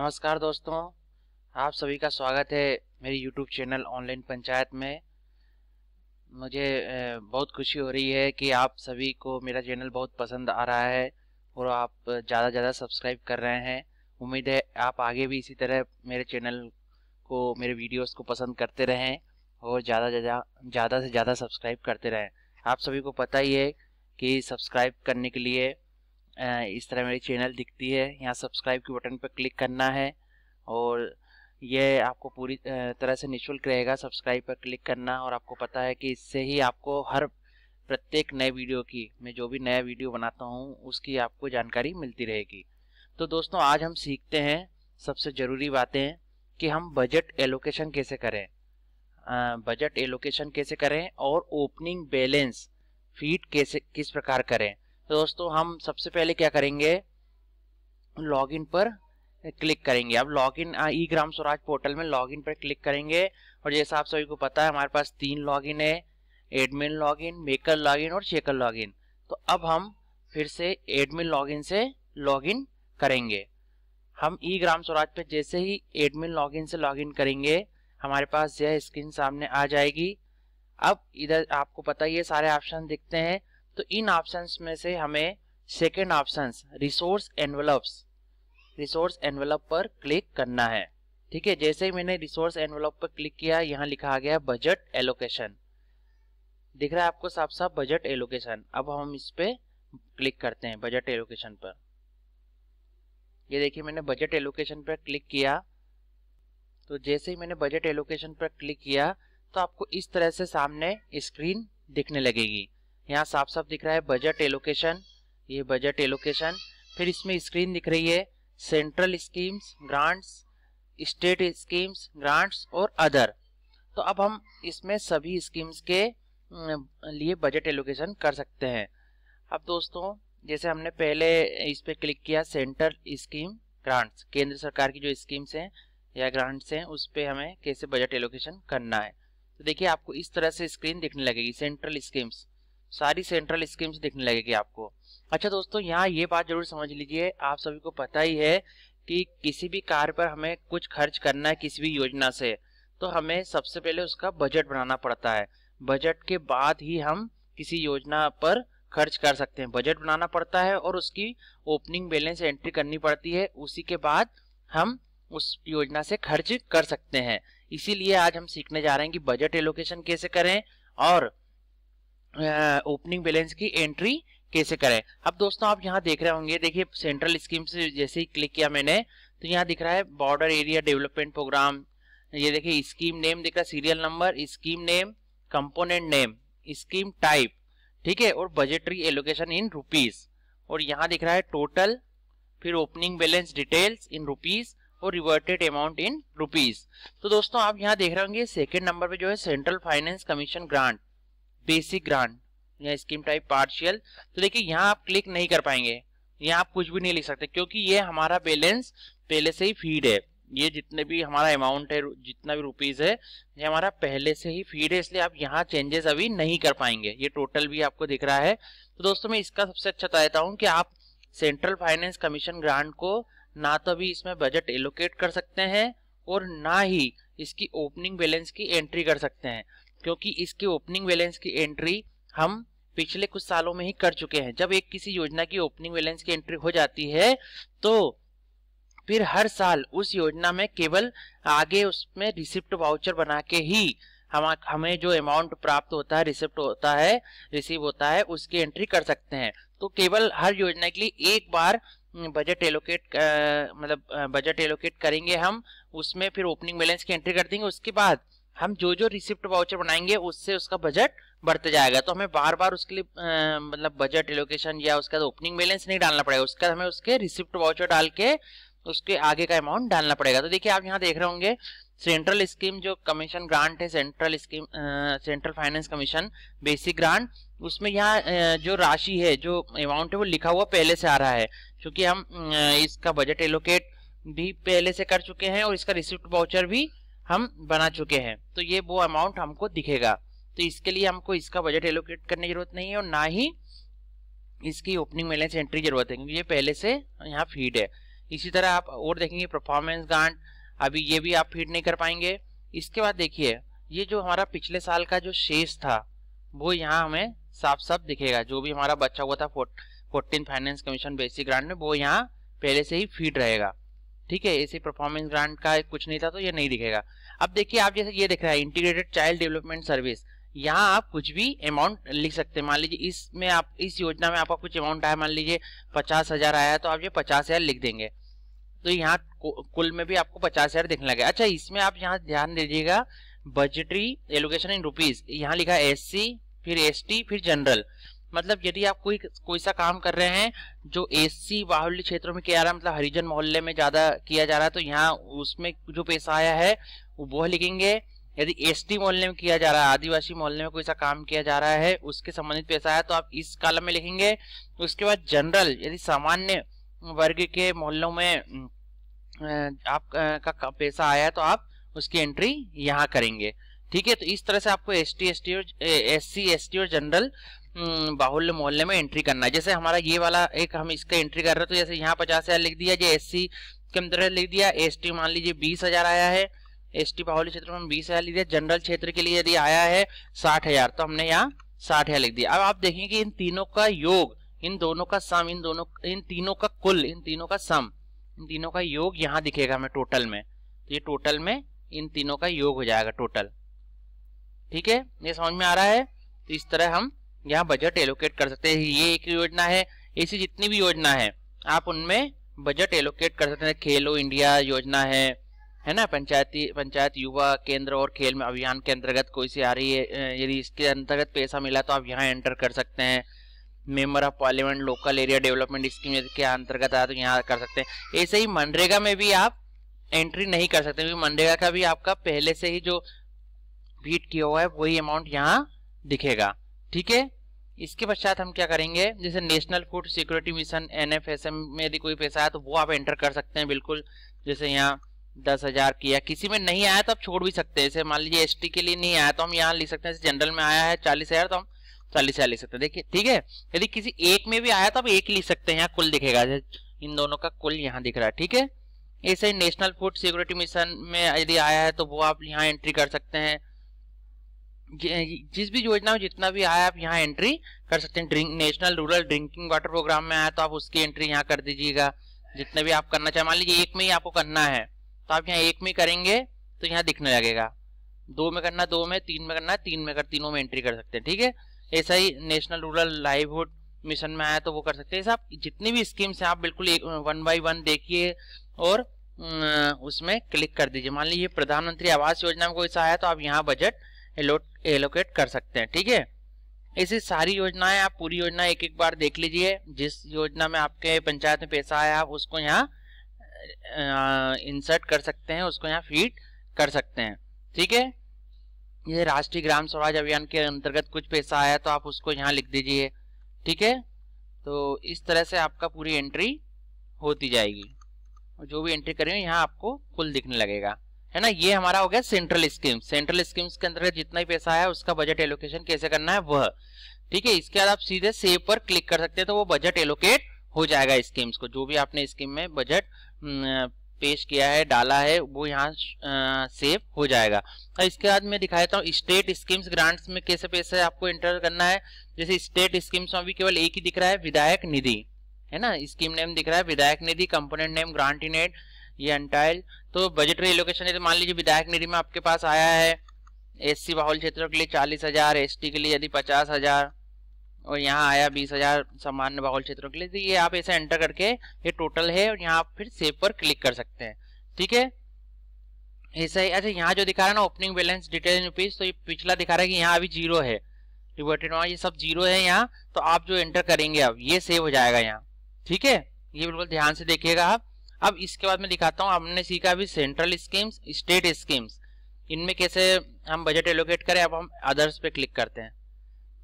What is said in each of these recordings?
नमस्कार दोस्तों आप सभी का स्वागत है मेरी YouTube चैनल ऑनलाइन पंचायत में मुझे बहुत खुशी हो रही है कि आप सभी को मेरा चैनल बहुत पसंद आ रहा है और आप ज़्यादा से ज़्यादा सब्सक्राइब कर रहे हैं उम्मीद है आप आगे भी इसी तरह मेरे चैनल को मेरे वीडियोस को पसंद करते रहें और ज़्यादा ज़्यादा ज़्यादा से ज़्यादा सब्सक्राइब करते रहें आप सभी को पता ही है कि सब्सक्राइब करने के लिए इस तरह मेरी चैनल दिखती है यहाँ सब्सक्राइब के बटन पर क्लिक करना है और यह आपको पूरी तरह से निःशुल्क रहेगा सब्सक्राइब पर क्लिक करना और आपको पता है कि इससे ही आपको हर प्रत्येक नए वीडियो की मैं जो भी नया वीडियो बनाता हूँ उसकी आपको जानकारी मिलती रहेगी तो दोस्तों आज हम सीखते हैं सबसे ज़रूरी बातें कि हम बजट एलोकेशन कैसे करें बजट एलोकेशन कैसे करें और ओपनिंग बैलेंस फीड कैसे किस प्रकार करें तो दोस्तों हम सबसे पहले क्या करेंगे लॉगिन पर क्लिक करेंगे अब login E Gram Swaraj portal में लॉगिन पर क्लिक करेंगे और जैसा आप सभी को पता है हमारे पास तीन लॉगिन है एडमिन लॉगिन मेकर लॉगिन और शेकर लॉगिन तो अब हम फिर से एडमिन लॉगिन से लॉगिन करेंगे हम ई ग्राम स्वराज पर जैसे ही एडमिन लॉगिन से लॉगिन करेंगे हमारे पास यह स्क्रीन सामने आ जाएगी अब इधर आपको पता ही है सारे ऑप्शन दिखते हैं तो इन ऑप्शंस में से हमें second option resource envelopes resource envelope पर क्लिक करना है ठीक है जैसे ही मैंने रिसोर्स एनवलप पर क्लिक किया यहाँ लिखा आ गया बजट एलोकेशन दिख रहा है आपको साफ साफ बजट एलोकेशन अब हम इस पर क्लिक करते हैं बजट एलोकेशन पर ये देखिए मैंने बजट एलोकेशन पर क्लिक किया तो जैसे ही मैंने बजट एलोकेशन पर क्लिक किया तो आपको इस तरह से सामने स्क्रीन दिखने लगेगी यहाँ साफ साफ दिख रहा है बजट एलोकेशन ये बजट एलोकेशन फिर इसमें स्क्रीन दिख रही है central schemes grants state schemes grants और अदर तो अब हम इसमें सभी स्कीम्स के लिए बजट एलोकेशन कर सकते हैं अब दोस्तों जैसे हमने पहले इस पर क्लिक किया सेंट्रल स्कीम ग्रांट्स केंद्र सरकार की जो स्कीम्स हैं या ग्रांट्स हैं उस पर हमें कैसे बजट एलोकेशन करना है तो देखिए आपको इस तरह से स्क्रीन दिखने लगेगी सेंट्रल स्कीम्स सारी सेंट्रल स्कीम्स दिखने लगेगी आपको अच्छा दोस्तों यहाँ ये बात जरूर समझ लीजिए आप सभी को पता ही है कि किसी भी कार पर हमें कुछ खर्च करना है किसी भी योजना से तो हमें सबसे पहले उसका बजट बनाना पड़ता है बजट के बाद ही हम किसी योजना पर खर्च कर सकते हैं बजट बनाना पड़ता है और उसकी ओपनिंग बैलेंस एंट्री करनी पड़ती है उसी के बाद हम उस योजना से खर्च कर सकते हैं इसीलिए आज हम सीखने जा रहे हैं कि बजट एलोकेशन कैसे करें और ओपनिंग बैलेंस की एंट्री कैसे करें अब दोस्तों आप यहाँ देख रहे होंगे देखिए सेंट्रल स्कीम से जैसे ही क्लिक किया मैंने तो यहाँ दिख रहा है बॉर्डर एरिया डेवलपमेंट प्रोग्राम ये देखिए स्कीम नेम दिख रहा है serial number scheme name component name scheme type ठीक है और बजटरी एलोकेशन इन रुपीज और यहाँ दिख रहा है टोटल फिर opening balance details in rupees और रिवर्टेड अमाउंट इन रुपीज तो दोस्तों आप यहाँ देख रहे होंगे सेकेंड नंबर पर जो है central finance commission grant basic grant या स्कीम टाइप पार्शियल तो देखिए यहाँ आप क्लिक नहीं कर पाएंगे यहाँ आप कुछ भी नहीं लिख सकते क्योंकि ये हमारा बैलेंस पहले से ही फीड है ये जितने भी हमारा अमाउंट है जितना भी रुपीज़ है ये हमारा पहले से ही फीड है इसलिए आप यहाँ चेंजेस अभी नहीं कर पाएंगे ये टोटल भी आपको दिख रहा है तो दोस्तों मैं इसका सबसे अच्छा चाहता हूँ कि आप सेंट्रल फाइनेंस कमीशन ग्रांट को ना तो अभी इसमें बजट एलोकेट कर सकते हैं और ना ही इसकी ओपनिंग बैलेंस की एंट्री कर सकते हैं क्योंकि इसके ओपनिंग बैलेंस की एंट्री हम पिछले कुछ सालों में ही कर चुके हैं जब एक किसी योजना की ओपनिंग बैलेंस की एंट्री हो जाती है तो फिर हर साल उस योजना में केवल आगे उसमें रिसिप्ट वाउचर बना के ही हम हमें जो अमाउंट प्राप्त होता है रिसिप्ट होता है रिसीव होता है उसकी एंट्री कर सकते हैं तो केवल हर योजना के लिए एक बार बजट एलोकेट मतलब बजट एलोकेट करेंगे हम उसमें फिर ओपनिंग बैलेंस की एंट्री कर देंगे उसके बाद हम जो जो रिसिप्ट वाउचर बनाएंगे उससे उसका बजट बढ़ते जाएगा तो हमें बार बार उसके लिए मतलब बजट एलोकेशन या उसका ओपनिंग बैलेंस नहीं डालना पड़ेगा उसका हमें उसके रिसिप्ट वाउचर डाल के उसके आगे का अमाउंट डालना पड़ेगा तो देखिए आप यहाँ देख रहे होंगे सेंट्रल स्कीम जो कमीशन ग्रांट है central scheme central finance commission basic grant उसमें यहाँ जो राशि है जो अमाउंट है वो लिखा हुआ पहले से आ रहा है क्योंकि हम इसका बजट एलोकेट भी पहले से कर चुके हैं और इसका रिसिप्ट वाउचर भी हम बना चुके हैं तो ये वो अमाउंट हमको दिखेगा तो इसके लिए हमको इसका बजट एलोकेट करने की जरूरत नहीं है और ना ही इसकी ओपनिंग बैलेंस एंट्री जरूरत है क्योंकि ये पहले से यहाँ फीड है इसी तरह आप और देखेंगे परफॉर्मेंस गांड अभी ये भी आप फीड नहीं कर पाएंगे इसके बाद देखिए ये जो हमारा पिछले साल का जो शेष था वो यहाँ हमें साफ साफ दिखेगा जो भी हमारा बच्चा हुआ था fourteen finance commission basic grant में वो यहाँ पहले से ही फीड रहेगा ठीक है ऐसे परफॉर्मेंस ग्रांट का कुछ नहीं था तो ये नहीं दिखेगा अब देखिए आप जैसे ये दिख रहा है इंटीग्रेटेड चाइल्ड डेवलपमेंट सर्विस यहाँ आप कुछ भी अमाउंट लिख सकते हैं मान लीजिए इसमें आप इस योजना में आपका कुछ अमाउंट आया मान लीजिए पचास हजार आया तो आप ये पचास हजार लिख देंगे तो यहाँ कुल में भी आपको पचास हजार दिखने लगे अच्छा इसमें आप यहाँ ध्यान दीजिएगा बजटरी एलोकेशन इन रुपीज यहाँ लिखा है एस सी फिर एस टी फिर जनरल मतलब यदि आप कोई कोई सा काम कर रहे हैं जो एसी बाहुल्य क्षेत्रों में किया जा रहा है मतलब हरिजन मोहल्ले में ज्यादा किया जा रहा है तो यहाँ उसमें जो पैसा आया है वो लिखेंगे यदि एसटी मोहल्ले में किया जा रहा है आदिवासी मोहल्ले में कोई सा काम किया जा रहा है उसके संबंधित पैसा आया तो आप इस कालम में लिखेंगे उसके बाद जनरल यदि सामान्य वर्ग के मोहल्लों में आपका पैसा आया है तो आप उसकी एंट्री यहाँ करेंगे ठीक है तो इस तरह से आपको एस टी एस टी और एस सी एस टी और जनरल हम्म, बाहुल्य मोहल्ले में एंट्री करना है जैसे हमारा ये वाला एक हम इसका एंट्री कर रहे हैं तो जैसे यहाँ पचास हज़ार लिख दिया जो एस सी के अंदर लिख दिया एस टी मान लीजिए बीस हज़ार आया है एस टी बाहुल्य क्षेत्र में हम बीस हज़ार लिख दिया जनरल क्षेत्र के लिए यदि आया है साठ हज़ार तो हमने यहाँ साठ हज़ार लिख दिया अब आप देखेंगे इन तीनों का योग इन दोनों का सम इन दोनों इन तीनों का कुल इन तीनों का सम इन तीनों का योग यहाँ दिखेगा हमें टोटल में तो ये टोटल में इन तीनों का योग हो जाएगा टोटल ठीक है ये समझ में आ रहा है तो इस तरह हम यहाँ बजट एलोकेट कर सकते हैं ये एक योजना है ऐसी जितनी भी योजना है आप उनमें बजट एलोकेट कर सकते हैं खेलो इंडिया योजना है है ना पंचायती पंचायत युवा केंद्र और खेल अभियान के अंतर्गत कोई सी आ रही है यदि इसके अंतर्गत पैसा मिला तो आप यहाँ एंटर कर सकते हैं member of parliament local area development scheme के अंतर्गत आया तो यहाँ कर सकते हैं ऐसे ही मनरेगा में भी आप एंट्री नहीं कर सकते क्योंकि मनरेगा का भी आपका पहले से ही जो बीट किया हुआ है वही अमाउंट यहाँ दिखेगा ठीक है इसके पश्चात हम क्या करेंगे जैसे national food security mission N F S M में यदि कोई पैसा आया तो वो आप एंटर कर सकते हैं बिल्कुल जैसे यहाँ दस हजार किया किसी में नहीं आया तो आप छोड़ भी सकते हैं जैसे मान लीजिए एस के लिए नहीं आया तो हम यहाँ लिख सकते हैं जनरल में आया है चालीस हजार तो हम चालीस हजार लिख सकते हैं देखिए ठीक है यदि किसी एक में भी आया तो आप एक लिख सकते हैं यहाँ कुल दिखेगा इन दोनों का कुल यहाँ दिख रहा है ठीक है ऐसे ही नेशनल फूड सिक्योरिटी मिशन में यदि आया है तो वो आप यहाँ एंट्री कर सकते हैं जिस भी योजना में जितना भी आया आप यहाँ एंट्री कर सकते हैं drink national rural drinking water programme में आया तो आप उसकी एंट्री यहाँ कर दीजिएगा जितने भी आप करना चाहें मान लीजिए एक में ही आपको करना है तो आप यहाँ एक में करेंगे तो यहाँ दिखने लगेगा दो में करना दो में तीन में करना तीन में कर तीनों में एंट्री कर सकते हैं ठीक है ऐसा ही नेशनल रूरल लाइवहुड मिशन में आया तो वो कर सकते हैं आप जितनी भी स्कीम्स हैं आप बिल्कुल एक वन बाई वन देखिए और उसमें क्लिक कर दीजिए मान लीजिए प्रधानमंत्री आवास योजना में कोई सा आया तो आप यहाँ बजट एलोकेट कर सकते हैं ठीक है ऐसी सारी योजनाएं आप पूरी योजना एक एक बार देख लीजिए जिस योजना में आपके पंचायत में पैसा आया आप उसको यहाँ इंसर्ट कर सकते हैं उसको यहाँ फीड कर सकते हैं ठीक है ये राष्ट्रीय ग्राम स्वराज अभियान के अंतर्गत कुछ पैसा आया तो आप उसको यहाँ लिख दीजिए ठीक है तो इस तरह से आपका पूरी एंट्री होती जाएगी जो भी एंट्री करेंगे यहाँ आपको फुल दिखने लगेगा है ना ये हमारा हो गया सेंट्रल स्कीम सेंट्रल स्कीम्स के अंतर्गत जितना ही पैसा आया उसका बजट एलोकेशन कैसे करना है वह ठीक है इसके बाद आप सीधे सेव पर क्लिक कर सकते हैं तो वो बजट एलोकेट हो जाएगा स्कीम्स को जो भी आपने स्कीम में बजट पेश किया है डाला है वो यहाँ सेव हो जाएगा और इसके बाद मैं दिखा देता हूँ स्टेट स्कीम्स ग्रांट्स में कैसे पैसे आपको एंटर करना है जैसे स्टेट स्कीम्स में अभी केवल एक ही दिख रहा है विधायक निधि है ना स्कीम नेम दिख रहा है विधायक निधि कंपोनेंट नेम ग्रांट इनेट ये अंटाइल तो बजट एलोकेशन तो मान लीजिए विधायक निधि में आपके पास आया है एससी बाहुल क्षेत्रों के लिए चालीस हजार एस के लिए यदि पचास हजार और यहाँ आया बीस हजार सामान्य बाहुल क्षेत्रों के लिए तो ये आप ऐसे एंटर करके ये टोटल है और यहाँ आप फिर सेव पर क्लिक कर सकते हैं ठीक है ऐसा ही अच्छा यहाँ जो दिखा रहा है ना ओपनिंग बैलेंस डिटेल रुपीज तो ये पिछला दिखा रहा है कि यहाँ अभी जीरो है रिवर्टेड ये सब जीरो है यहाँ तो आप जो एंटर करेंगे अब ये सेव हो जाएगा यहाँ ठीक है ये बिल्कुल ध्यान से देखिएगा आप अब इसके बाद में दिखाता हूँ हमने सीखा अभी सेंट्रल स्कीम्स स्टेट स्कीम्स इनमें कैसे हम बजट एलोकेट करें अब हम अदर्स पे क्लिक करते हैं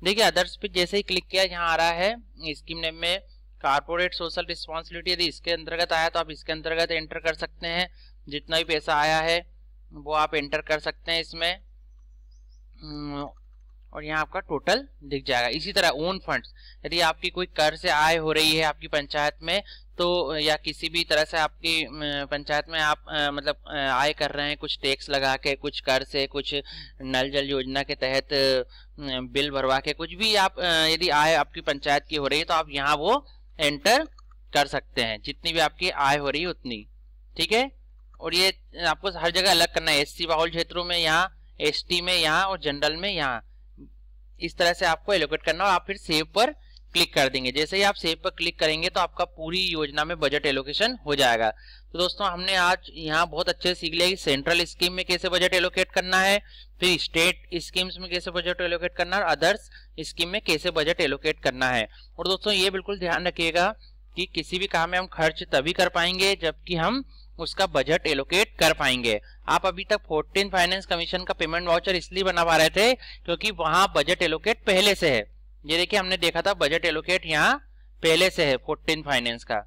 देखिए अदर्स पे जैसे ही क्लिक किया यहाँ आ रहा है स्कीम नेम में कारपोरेट सोशल रिस्पॉन्सिबिलिटी यदि इसके अंतर्गत आया तो आप इसके अंतर्गत एंटर कर सकते हैं जितना भी पैसा आया है वो आप एंटर कर सकते हैं इसमें हम्म, और यहाँ आपका टोटल दिख जाएगा इसी तरह ओन फंड्स यदि आपकी कोई कर से आय हो रही है आपकी पंचायत में तो या किसी भी तरह से आपकी पंचायत में आप मतलब आय कर रहे हैं कुछ टैक्स लगा के कुछ कर से कुछ नल जल योजना के तहत बिल भरवा के कुछ भी आप यदि आय आपकी पंचायत की हो रही है तो आप यहाँ वो एंटर कर सकते हैं जितनी भी आपकी आय हो रही है उतनी ठीक है और ये आपको हर जगह अलग करना है एस सी बाहुल क्षेत्रों में यहाँ एस टी में यहाँ और जनरल में यहाँ इस तरह से आपको एलोकेट करना और आप फिर सेव पर क्लिक कर देंगे जैसे ही आप सेव पर क्लिक करेंगे तो आपका पूरी योजना में बजट एलोकेशन हो जाएगा तो दोस्तों हमने आज यहाँ बहुत अच्छे से सीख लिया कि सेंट्रल स्कीम में कैसे बजट एलोकेट करना है फिर स्टेट स्कीम्स में कैसे बजट एलोकेट करना है और अदर्स स्कीम में कैसे बजट एलोकेट करना है और दोस्तों ये बिल्कुल ध्यान रखिएगा कि किसी भी काम में हम खर्च तभी कर पाएंगे जबकि हम उसका बजट एलोकेट कर पाएंगे आप अभी तक फोर्टीन फाइनेंस कमीशन का पेमेंट वाउचर इसलिए बना पा रहे थे क्योंकि वहाँ बजट एलोकेट पहले से है ये देखिए हमने देखा था बजट एलोकेट यहाँ पहले से है फोर्टीन फाइनेंस का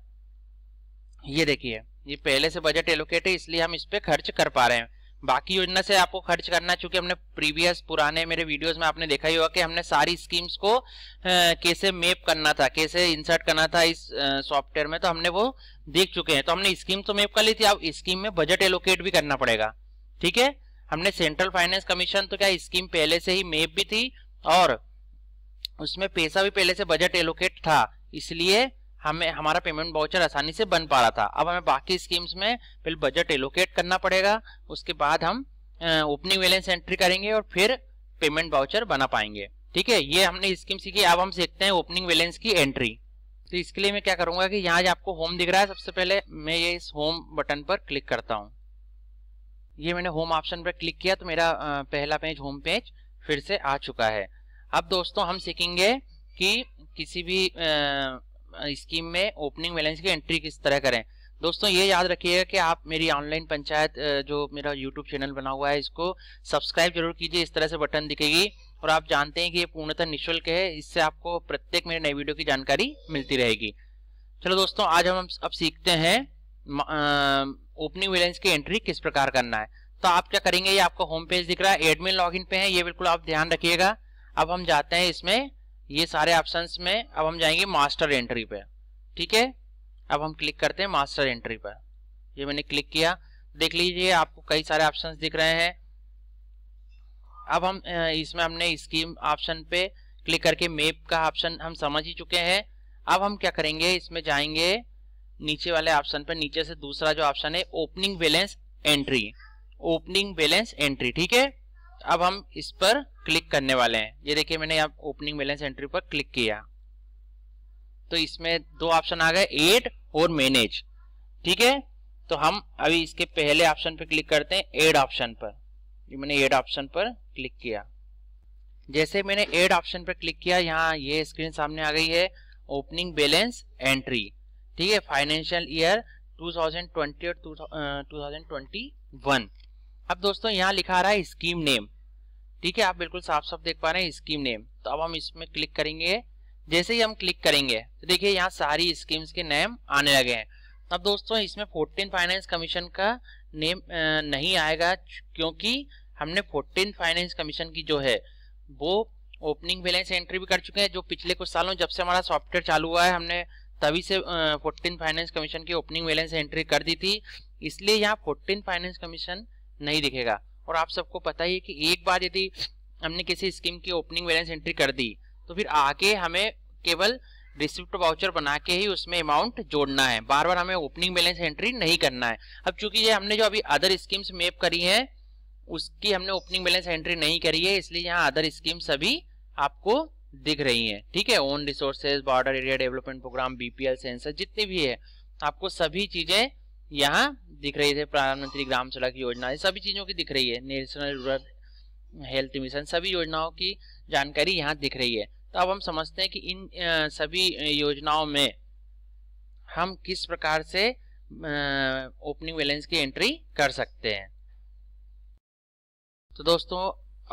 ये देखिए ये पहले से बजट एलोकेट है इसलिए हम इस पर खर्च कर पा रहे हैं बाकी योजना से आपको खर्च करना चूंकि हमने प्रीवियस पुराने मेरे वीडियोस में आपने देखा ही होगा कि हमने सारी स्कीम्स को आ, कैसे मैप करना था कैसे इंसर्ट करना था इस सॉफ्टवेयर में तो हमने वो देख चुके हैं तो हमने स्कीम तो मैप कर ली थी अब स्कीम में बजट एलोकेट भी करना पड़ेगा ठीक है हमने सेंट्रल फाइनेंस कमीशन तो क्या स्कीम पहले से ही मेप भी थी और उसमें पैसा भी पहले से बजट एलोकेट था इसलिए हमें हमारा पेमेंट बाउचर आसानी से बन पा रहा था अब हमें बाकी स्कीम्स में पहले बजट एलोकेट करना पड़ेगा उसके बाद हम ओपनिंग बैलेंस एंट्री करेंगे और फिर पेमेंट बाउचर बना पाएंगे ठीक है ये हमने स्कीम सीखी अब हम सीखते हैं ओपनिंग बैलेंस की एंट्री तो इसके लिए मैं क्या करूंगा कि यहाँ जो आपको होम दिख रहा है सबसे पहले मैं ये इस होम बटन पर क्लिक करता हूँ ये मैंने होम ऑप्शन पर क्लिक किया तो मेरा पहला पेज होम पेज फिर से आ चुका है अब दोस्तों हम सीखेंगे कि किसी भी स्कीम में ओपनिंग बैलेंस की एंट्री किस तरह करें दोस्तों ये याद रखिएगा कि आप मेरी ऑनलाइन पंचायत जो मेरा यूट्यूब चैनल बना हुआ है इसको सब्सक्राइब जरूर कीजिए इस तरह से बटन दिखेगी और आप जानते हैं कि ये पूर्णतः निःशुल्क है इससे आपको प्रत्येक मेरे नए वीडियो की जानकारी मिलती रहेगी चलो दोस्तों आज हम अब सीखते हैं ओपनिंग बैलेंस की एंट्री किस प्रकार करना है तो आप क्या करेंगे ये आपको होम पेज दिख रहा है एडमिन लॉगिन पे है ये बिल्कुल आप ध्यान रखिएगा अब हम जाते हैं इसमें ये सारे ऑप्शन में अब हम जाएंगे मास्टर एंट्री पे ठीक है अब हम क्लिक करते हैं मास्टर एंट्री पर ये मैंने क्लिक किया देख लीजिए आपको कई सारे ऑप्शन दिख रहे हैं अब हम इसमें हमने स्कीम ऑप्शन पे क्लिक करके मेप का ऑप्शन हम समझ ही चुके हैं अब हम क्या करेंगे इसमें जाएंगे नीचे वाले ऑप्शन पर नीचे से दूसरा जो ऑप्शन है opening balance entry opening balance entry ठीक है अब हम इस पर क्लिक करने वाले हैं ये देखिए मैंने यहाँ ओपनिंग बैलेंस एंट्री पर क्लिक किया तो इसमें दो ऑप्शन आ गए एड और मैनेज ठीक है तो हम अभी इसके पहले ऑप्शन पर क्लिक करते हैं एड ऑप्शन पर ये मैंने एड ऑप्शन पर क्लिक किया जैसे मैंने एड ऑप्शन पर क्लिक किया यहाँ ये स्क्रीन सामने आ गई है ओपनिंग बैलेंस एंट्री ठीक है फाइनेंशियल ईयर 2020 और 2021 अब दोस्तों यहाँ लिखा रहा है स्कीम नेम ठीक है आप बिल्कुल साफ साफ देख पा रहे हैं स्कीम नेम तो अब हम इसमें क्लिक करेंगे जैसे ही हम क्लिक करेंगे तो देखिए यहाँ सारी स्कीम्स के नेम आने लगे हैं अब दोस्तों इसमें फोर्टीन फाइनेंस कमीशन का नेम नहीं आएगा क्योंकि हमने फोर्टीन फाइनेंस कमीशन की जो है वो ओपनिंग बैलेंस एंट्री भी कर चुके हैं जो पिछले कुछ सालों जब से हमारा सॉफ्टवेयर चालू हुआ है हमने तभी से फोर्टीन फाइनेंस कमीशन की ओपनिंग बैलेंस एंट्री कर दी थी इसलिए यहाँ फोर्टीन फाइनेंस कमीशन नहीं दिखेगा और आप सबको पता ही है कि एक बार यदि हमने किसी स्कीम की ओपनिंग बैलेंस एंट्री कर दी तो फिर आगे हमें केवल रिसिप्ट वाउचर बना के ही उसमें अमाउंट जोड़ना है बार बार हमें ओपनिंग बैलेंस एंट्री नहीं करना है अब चूंकि ये हमने जो अभी अदर स्कीम्स मेप करी है उसकी हमने ओपनिंग बैलेंस एंट्री नहीं करी है इसलिए यहाँ अदर स्कीम सभी आपको दिख रही हैं ठीक है own resources border area development programme BPL census जितनी भी है आपको सभी चीजें यहाँ दिख रही है प्रधानमंत्री ग्राम सड़क योजना सभी चीज़ों की दिख रही है नेशनल रूरल हेल्थ मिशन सभी योजनाओं की जानकारी यहाँ दिख रही है तो अब हम समझते हैं कि इन सभी योजनाओं में हम किस प्रकार से ओपनिंग बैलेंस की एंट्री कर सकते हैं तो दोस्तों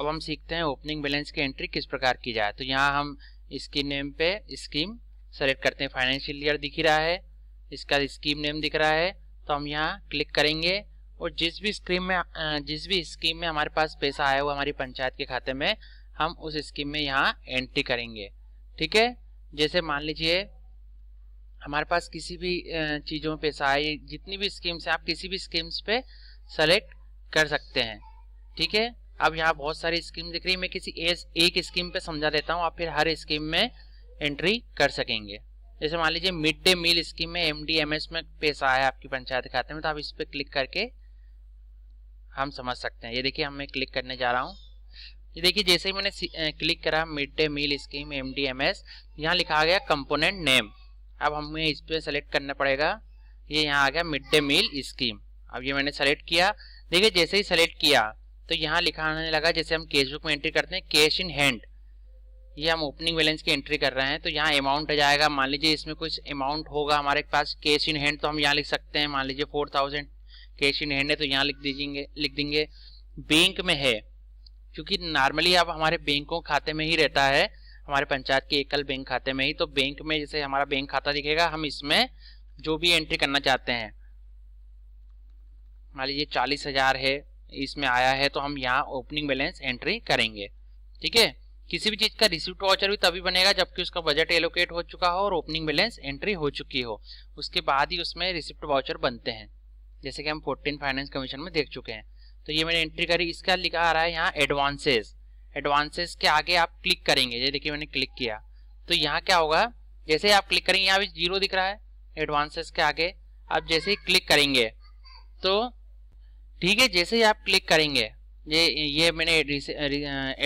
अब हम सीखते हैं ओपनिंग बैलेंस की एंट्री किस प्रकार की जाए तो यहाँ हम इसकी नेम पे स्कीम सेलेक्ट करते हैं फाइनेंशियल ईयर दिख रहा है इसका स्कीम नेम दिख रहा है तो हम यहाँ क्लिक करेंगे और जिस भी स्कीम में जिस भी स्कीम में हमारे पास पैसा आया हुआ हमारी पंचायत के खाते में हम उस स्कीम में यहाँ एंट्री करेंगे ठीक है जैसे मान लीजिए हमारे पास किसी भी चीज़ों में पैसा आए जितनी भी स्कीम्स हैं आप किसी भी स्कीम्स पे सेलेक्ट कर सकते हैं ठीक है अब यहाँ बहुत सारी स्कीम दिख रही है मैं किसी एक स्कीम पे समझा देता हूँ आप फिर हर स्कीम में एंट्री कर सकेंगे जैसे मान लीजिए मिड डे मील स्कीम में एम डी एम एस में पैसा आया आपकी पंचायत खाते में तो आप इस पर क्लिक करके हम समझ सकते हैं ये देखिए हम मैं क्लिक करने जा रहा हूँ ये देखिए जैसे ही मैंने क्लिक करा mid day meal scheme M D M S यहाँ लिखा गया कंपोनेंट नेम अब हमें इस पर सेलेक्ट करना पड़ेगा ये यहाँ आ गया मिड डे मील स्कीम अब ये मैंने सेलेक्ट किया देखिए जैसे ही सेलेक्ट किया तो यहाँ लिखाने लगा जैसे हम कैशबुक में एंट्री करते हैं कैश इन हैंड ये हम ओपनिंग बैलेंस की एंट्री कर रहे हैं तो यहाँ अमाउंट आ जाएगा मान लीजिए इसमें कुछ अमाउंट होगा हमारे पास कैश इन हैंड तो हम यहाँ लिख सकते हैं मान लीजिए four thousand cash in hand है तो यहाँ लिख दीजिए लिख देंगे बैंक में है क्योंकि नॉर्मली अब हमारे बैंकों खाते में ही रहता है हमारे पंचायत के एकल बैंक खाते में ही तो बैंक में जैसे हमारा बैंक खाता दिखेगा हम इसमें जो भी एंट्री करना चाहते हैं मान लीजिए चालीस हजार है इसमें आया है तो हम यहाँ ओपनिंग बैलेंस एंट्री करेंगे ठीक है किसी भी चीज का रिसिप्ट वाउचर भी तभी बनेगा जबकि उसका बजट एलोकेट हो चुका हो और ओपनिंग बैलेंस एंट्री हो चुकी हो उसके बाद ही उसमें रिसिप्ट वाउचर बनते हैं जैसे कि हम फोर्टीन फाइनेंस कमीशन में देख चुके हैं तो ये मैंने एंट्री करी इसका लिखा आ रहा है यहाँ एडवांसेस एडवांसेस के आगे आप क्लिक करेंगे ये देखिए मैंने क्लिक किया तो यहाँ क्या होगा जैसे आप क्लिक करेंगे यहाँ भी जीरो दिख रहा है एडवांसेस के आगे आप जैसे ही क्लिक करेंगे तो ठीक है जैसे ही आप क्लिक करेंगे ये ये मैंने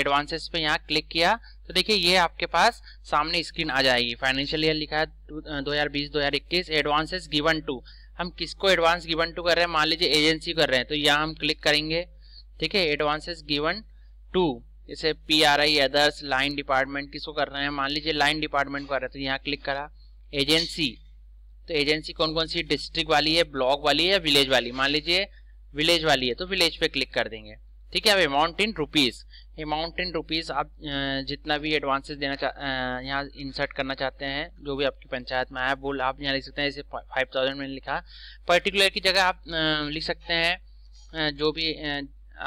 एडवांसेस पे यहाँ क्लिक किया तो देखिए ये आपके पास सामने स्क्रीन आ जाएगी फाइनेंशियल ईयर लिखा है दो हजार बीस दो हजार इक्कीस एडवांसेस गिवन टू हम किसको एडवांस गिवन टू कर रहे हैं मान लीजिए एजेंसी कर रहे हैं तो यहाँ हम क्लिक करेंगे ठीक है एडवांसेस गिवन टू जैसे P R I others line department किसको कर रहे हैं मान लीजिए लाइन डिपार्टमेंट कर रहे हैं तो यहाँ क्लिक करा एजेंसी तो एजेंसी कौन कौन सी डिस्ट्रिक्ट वाली है ब्लॉक वाली है या विलेज वाली मान लीजिए विलेज वाली है तो विलेज पे क्लिक कर देंगे ठीक है अब amount in rupees amount in rupees आप जितना भी एडवांसेस देना चाह यहाँ इंसर्ट करना चाहते हैं जो भी आपकी पंचायत में आया बोल आप यहाँ लिख सकते हैं जैसे फाइव थाउजेंड मैंने लिखा पर्टिकुलर की जगह आप लिख सकते हैं जो भी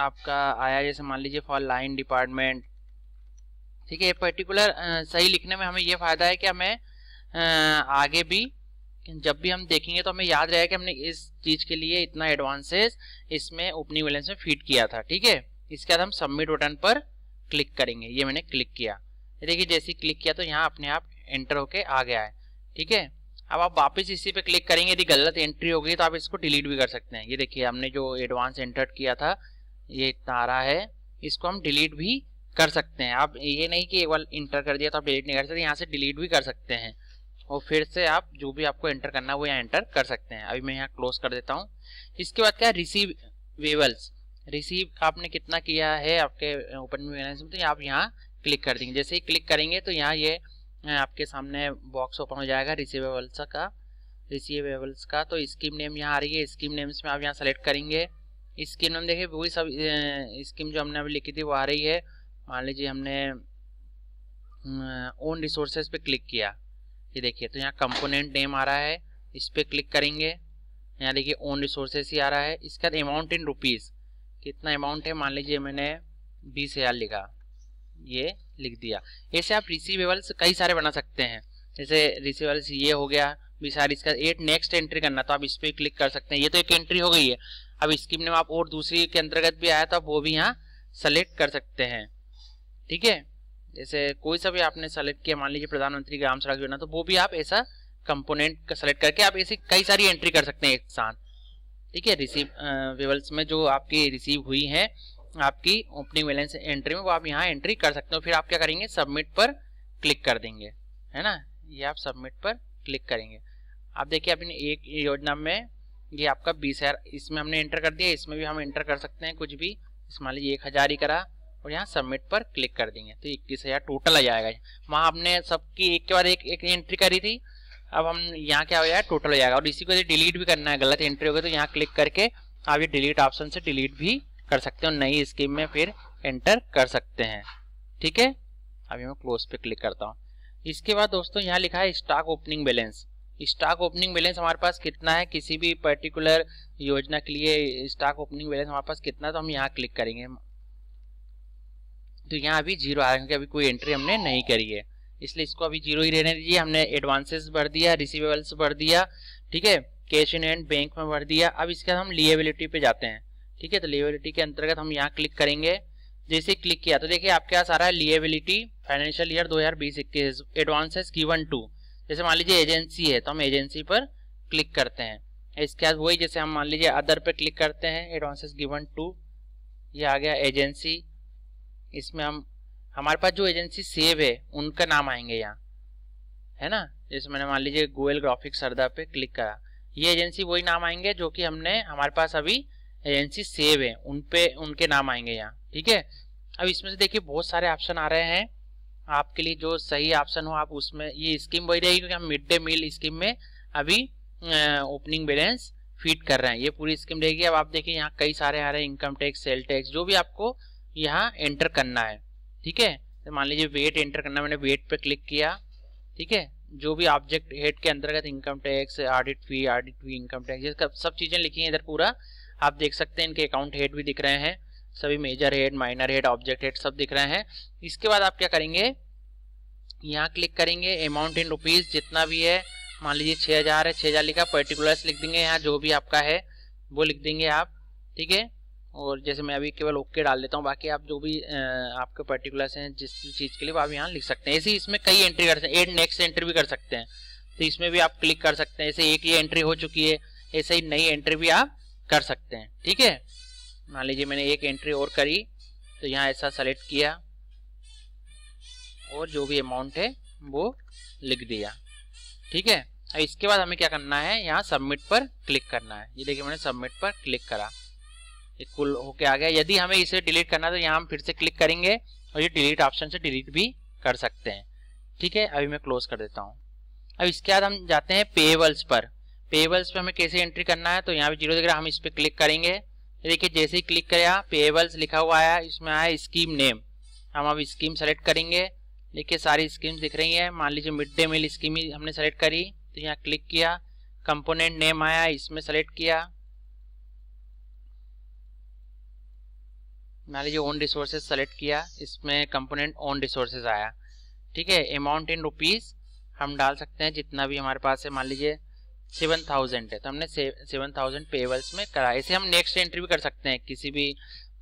आपका आया जैसे मान लीजिए फॉर लाइन डिपार्टमेंट ठीक है पर्टिकुलर सही लिखने में हमें ये फ़ायदा है कि हमें आगे भी लेकिन जब भी हम देखेंगे तो हमें याद रहेगा कि हमने इस चीज के लिए इतना एडवांसेस इसमें ओपनिंग बैलेंस में फीड किया था ठीक है इसके बाद हम सबमिट बटन पर क्लिक करेंगे ये मैंने क्लिक किया देखिए जैसे क्लिक किया तो यहाँ अपने आप एंटर होके आ गया है ठीक है अब आप वापस इसी पे क्लिक करेंगे यदि गलत एंट्री हो गई तो आप इसको डिलीट भी कर सकते हैं ये देखिए हमने जो एडवांस एंटर किया था ये इतना आ रहा है इसको हम डिलीट भी कर सकते हैं आप ये नहीं कि एक बार इंटर कर दिया तो आप डिलीट नहीं कर सकते यहाँ से डिलीट भी कर सकते हैं और फिर से आप जो भी आपको एंटर करना है वो यहाँ एंटर कर सकते हैं अभी मैं यहाँ क्लोज कर देता हूँ इसके बाद क्या रिसीव वेबल्स रिसीव आपने कितना किया है आपके ओपन मैकेनिज्म तो आप यहाँ क्लिक कर देंगे जैसे ही क्लिक करेंगे तो यहाँ ये आपके सामने बॉक्स ओपन हो जाएगा रिसीवेबल्स का रिसीवेबल्स का तो स्कीम नेम यहाँ आ रही है स्कीम नेम्स में आप यहाँ सेलेक्ट करेंगे स्कीम नेम देखिए वही सब स्कीम जो हमने अभी लिखी थी वो आ रही है मान लीजिए हमने ओन रिसोर्सेज पे क्लिक किया ये देखिए तो यहाँ कंपोनेंट नेम आ रहा है इस पर क्लिक करेंगे यहाँ देखिए ओन रिसोर्सेस ही आ रहा है इसका अमाउंट इन रुपीज़ कितना अमाउंट है मान लीजिए मैंने बीस हज़ार लिखा ये लिख दिया ऐसे आप रिसीवेबल्स कई सारे बना सकते हैं जैसे रिसीवेबल्स ये हो गया बीस हज़ार इसका एट नेक्स्ट एंट्री करना तो आप इस पर क्लिक कर सकते हैं ये तो एक एंट्री हो गई है अब स्कीम में आप और दूसरी के अंतर्गत भी आया तो आप वो भी यहाँ सेलेक्ट कर सकते हैं ठीक है जैसे कोई सा भी आपने सेलेक्ट किया मान लीजिए प्रधानमंत्री ग्राम सड़क योजना तो वो भी आप ऐसा कंपोनेंट का सेलेक्ट करके आप ऐसी कई सारी एंट्री कर सकते हैं एक साथ ठीक है रिसीव वेबल्स में जो आपकी रिसीव हुई है आपकी ओपनिंग बैलेंस एंट्री में वो आप यहाँ एंट्री कर सकते हो फिर आप क्या करेंगे सबमिट पर क्लिक कर देंगे है ना ये आप सबमिट पर क्लिक करेंगे आप देखिए अपने एक योजना में ये आपका बीस हज़ार इसमें हमने एंटर कर दिया इसमें भी हम एंटर कर सकते हैं कुछ भी मान लीजिए एक हज़ार ही करा और यहाँ सबमिट पर क्लिक कर देंगे तो इक्कीस हज़ार टोटल आ जाएगा वहाँ हमने सबकी एक के बाद एक एक एंट्री करी थी अब हम यहाँ क्या हो जाएगा टोटल हो जाएगा और इसी को यदि डिलीट भी करना है गलत एंट्री हो गई तो यहाँ क्लिक करके आप ये डिलीट ऑप्शन से डिलीट भी कर सकते हो नई स्कीम में फिर एंटर कर सकते हैं ठीक है अभी मैं क्लोज पे क्लिक करता हूँ इसके बाद दोस्तों यहाँ लिखा है stock opening balance stock opening balance हमारे पास कितना है किसी भी पर्टिकुलर योजना के लिए स्टॉक ओपनिंग बैलेंस हमारे पास कितना है तो हम यहाँ क्लिक करेंगे तो यहाँ अभी जीरो आ रहा अभी कोई एंट्री हमने नहीं करी है इसलिए इसको अभी जीरो ही रहने दीजिए हमने एडवांसेस भर दिया रिसीवेबल्स भर दिया ठीक है कैश इन एंड बैंक में भर दिया अब इसके बाद हम लिएबिलिटी पे जाते हैं ठीक है तो लिएबिलिटी के अंतर्गत हम यहाँ क्लिक करेंगे जैसे क्लिक किया तो देखिए आपके पास आ रहा है लिएबिलिटी फाइनेंशियल ईयर दो हज़ार बीस इक्कीस एडवांसेस गिवन टू जैसे मान लीजिए एजेंसी है तो हम एजेंसी पर क्लिक करते हैं इसके बाद वही जैसे हम मान लीजिए अदर पर क्लिक करते हैं एडवांसेस गिवन टू ये आ गया एजेंसी इसमें हम हमारे पास जो एजेंसी सेव है उनका नाम आएंगे यहाँ है ना जैसे मैंने मान लीजिए गोयल ग्राफिक सरदा पे क्लिक करा ये एजेंसी वही नाम आएंगे जो कि हमने हमारे पास अभी एजेंसी सेव है उन पे उनके नाम आएंगे यहाँ ठीक है अब इसमें से देखिए बहुत सारे ऑप्शन आ रहे हैं आपके लिए जो सही ऑप्शन हो आप उसमें ये स्कीम वही रहेगी क्योंकि हम मिड डे मील स्कीम में अभी ओपनिंग बैलेंस फीड कर रहे हैं ये पूरी स्कीम रहेगी अब आप देखिए यहाँ कई सारे आ रहे हैं इनकम टैक्स सेल टैक्स जो भी आपको यहाँ एंटर करना है ठीक है तो मान लीजिए वेट एंटर करना मैंने वेट पे क्लिक किया ठीक है जो भी ऑब्जेक्ट हेड के अंतर्गत income tax audit fee audit fee income tax ये सब चीज़ें लिखी हैं इधर पूरा आप देख सकते हैं इनके अकाउंट हेड भी दिख रहे हैं सभी major head minor head object head सब दिख रहे हैं इसके बाद आप क्या करेंगे यहाँ क्लिक करेंगे अमाउंट इन रुपीज़ जितना भी है मान लीजिए छः हज़ार है छः हज़ार लिखा पर्टिकुलर्स लिख देंगे यहाँ जो भी आपका है वो लिख देंगे आप ठीक है और जैसे मैं अभी केवल ओके डाल देता हूँ बाकी आप जो भी आपके पर्टिकुलर्स हैं जिस चीज़ के लिए वो आप यहाँ लिख सकते हैं ऐसे इसमें कई एंट्री कर सकते हैं एड नेक्स्ट एंट्री भी कर सकते हैं तो इसमें भी आप क्लिक कर सकते हैं ऐसे एक ही एंट्री हो चुकी है ऐसे ही नई एंट्री भी आप कर सकते हैं ठीक है मान लीजिए मैंने एक एंट्री और करी तो यहाँ ऐसा सेलेक्ट किया और जो भी अमाउंट है वो लिख दिया ठीक है अब इसके बाद हमें क्या करना है यहाँ सबमिट पर क्लिक करना है ये देखिए मैंने सबमिट पर क्लिक करा ये कुल होके आ गया यदि हमें इसे डिलीट करना है तो यहाँ हम फिर से क्लिक करेंगे और ये डिलीट ऑप्शन से डिलीट भी कर सकते हैं ठीक है अभी मैं क्लोज कर देता हूँ अब इसके बाद हम जाते हैं पेबल्स पर पेबल्स पर हमें कैसे एंट्री करना है तो यहाँ पे जीरो दिख रहा हम इस पर क्लिक करेंगे देखिए जैसे ही क्लिक करें पेबल्स लिखा हुआ आया इसमें आया स्कीम नेम हम अब स्कीम सेलेक्ट करेंगे देखिए सारी स्कीम्स दिख रही हैं मान लीजिए मिड डे मील स्कीम हमने सेलेक्ट करी तो यहाँ क्लिक किया कंपोनेंट नेम आया इसमें सेलेक्ट किया मान लीजिए ओन रिसोर्सेज सेलेक्ट किया इसमें कंपोनेंट ओन रिसोर्सेज आया ठीक है अमाउंट इन रुपीज़ हम डाल सकते हैं जितना भी हमारे पास है मान लीजिए सेवन थाउजेंड है तो हमने सेवन थाउजेंड पेबल्स में करा इसे हम नेक्स्ट एंट्री भी कर सकते हैं किसी भी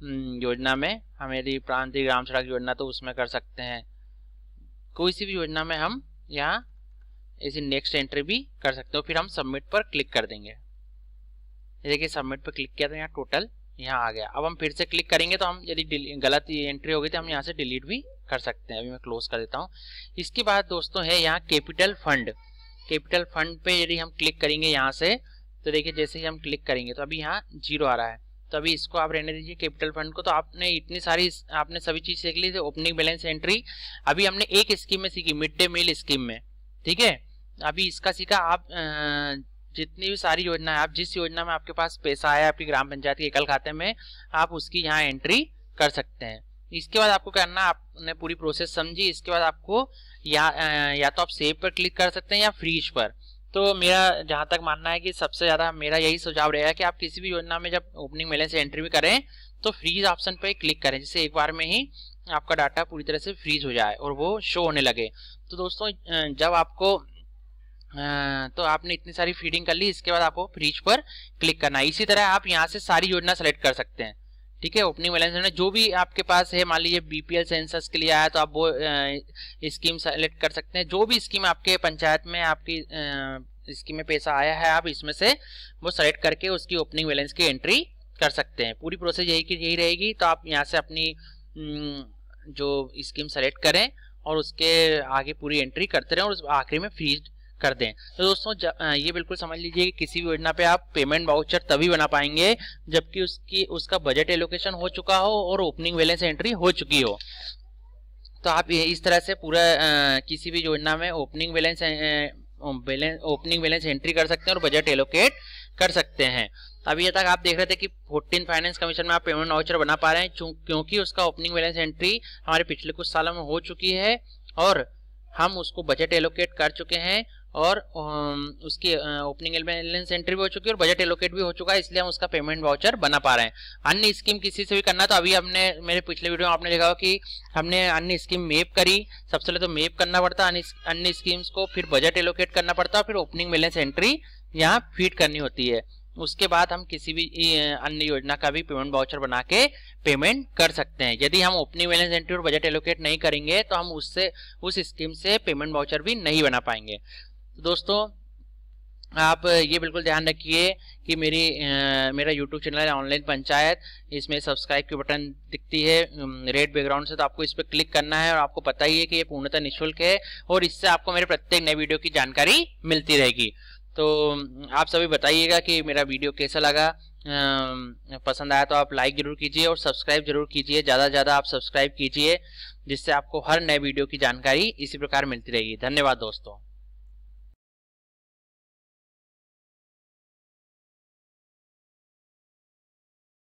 हम्म, योजना में हमारी प्रांतीय ग्राम सड़क योजना तो उसमें कर सकते हैं कोई सी भी योजना में हम यहाँ इसे नेक्स्ट एंट्री भी कर सकते हो फिर हम सबमिट पर क्लिक कर देंगे देखिए सबमिट पर क्लिक किया तो यहाँ टोटल यहाँ आ गया अब हम फिर से क्लिक करेंगे तो हम यदि गलत एंट्री होगी तो हम यहाँ से डिलीट भी कर सकते हैं अभी मैं क्लोज कर देता हूँ इसके बाद दोस्तों है यहाँ कैपिटल फंड कैपिटल फंड पे यदि हम क्लिक करेंगे यहाँ से तो देखिए जैसे ही हम क्लिक करेंगे तो अभी यहाँ जीरो आ रहा है तो अभी इसको आप रहने दीजिए कैपिटल फंड को तो आपने इतनी सारी आपने सभी चीज़ सीख ली थी ओपनिंग बैलेंस एंट्री अभी हमने एक स्कीम में सीखी मिड डे मील स्कीम में ठीक है अभी इसका सीखा आप जितनी भी सारी योजना है आप जिस योजना में आपके पास पैसा आया आपकी ग्राम पंचायत के एकल खाते में आप उसकी यहाँ एंट्री कर सकते हैं इसके बाद आपको करना आपने पूरी प्रोसेस समझी इसके बाद आपको या या तो आप सेव पर क्लिक कर सकते हैं या फ्रीज पर तो मेरा जहाँ तक मानना है कि सबसे ज़्यादा मेरा यही सुझाव रहेगा कि आप किसी भी योजना में जब ओपनिंग से एंट्री भी करें तो फ्रीज ऑप्शन पर क्लिक करें जिससे एक बार में ही आपका डाटा पूरी तरह से फ्रीज हो जाए और वो शो होने लगे तो दोस्तों जब आपको हाँ, तो आपने इतनी सारी फीडिंग कर ली इसके बाद आपको फ्रीज पर क्लिक करना है इसी तरह आप यहाँ से सारी योजना सेलेक्ट कर सकते हैं ठीक है ओपनिंग बैलेंस में जो भी आपके पास है मान लीजिए बीपीएल सेंसस के लिए आया तो आप वो स्कीम सेलेक्ट कर सकते हैं जो भी स्कीम आपके पंचायत में आपकी स्कीम में पैसा आया है आप इसमें से वो सेलेक्ट करके उसकी ओपनिंग बैलेंस की एंट्री कर सकते हैं पूरी प्रोसेस यही की यही रहेगी तो आप यहाँ से अपनी जो स्कीम सेलेक्ट करें और उसके आगे पूरी एंट्री करते रहें और आखिरी में फ्रीज कर दें तो दोस्तों ये बिल्कुल समझ लीजिए कि किसी भी योजना पे आप पेमेंट वाउचर तभी बना पाएंगे जबकि उसकी उसका बजट एलोकेशन हो चुका हो और ओपनिंग बैलेंस एंट्री हो चुकी हो तो आप इस तरह से पूरा किसी भी योजना में opening balance balance opening balance entry कर सकते हैं और बजट एलोकेट कर सकते हैं अभी तक आप देख रहे थे कि 14 फाइनेंस कमीशन में आप पेमेंट वाउचर बना पा रहे हैं क्योंकि उसका ओपनिंग बैलेंस एंट्री हमारे पिछले कुछ सालों में हो चुकी है और हम उसको बजट एलोकेट कर चुके हैं और उसकी ओपनिंग बैलेंस एंट्री भी हो चुकी है और बजट एलोकेट भी हो चुका है इसलिए हम उसका पेमेंट वाउचर बना पा रहे हैं अन्य स्कीम किसी से भी करना तो अभी हमने मेरे पिछले वीडियो में आपने देखा कि हमने अन्य स्कीम मेप करी सबसे पहले तो मेप करना पड़ता है अन्य स्कीम्स को फिर बजट एलोकेट करना पड़ता फिर ओपनिंग बैलेंस एंट्री यहाँ फीड करनी होती है उसके बाद हम किसी भी अन्य योजना का भी पेमेंट वाउचर बना के पेमेंट कर सकते हैं यदि हम ओपनिंग बैलेंस एंट्री और बजट एलोकेट नहीं करेंगे तो हम उससे उस स्कीम से पेमेंट वाउचर भी नहीं बना पाएंगे तो दोस्तों आप ये बिल्कुल ध्यान रखिए कि मेरी आ, मेरा यूट्यूब चैनल है ऑनलाइन पंचायत इसमें सब्सक्राइब की बटन दिखती है रेड बैकग्राउंड से तो आपको इस पर क्लिक करना है और आपको पता ही है कि ये पूर्णतः निःशुल्क है और इससे आपको मेरे प्रत्येक नए वीडियो की जानकारी मिलती रहेगी तो आप सभी बताइएगा कि मेरा वीडियो कैसा लगा पसंद आया तो आप लाइक जरूर कीजिए और सब्सक्राइब जरूर कीजिए ज़्यादा से ज़्यादा आप सब्सक्राइब कीजिए जिससे आपको हर नए वीडियो की जानकारी इसी प्रकार मिलती रहेगी धन्यवाद दोस्तों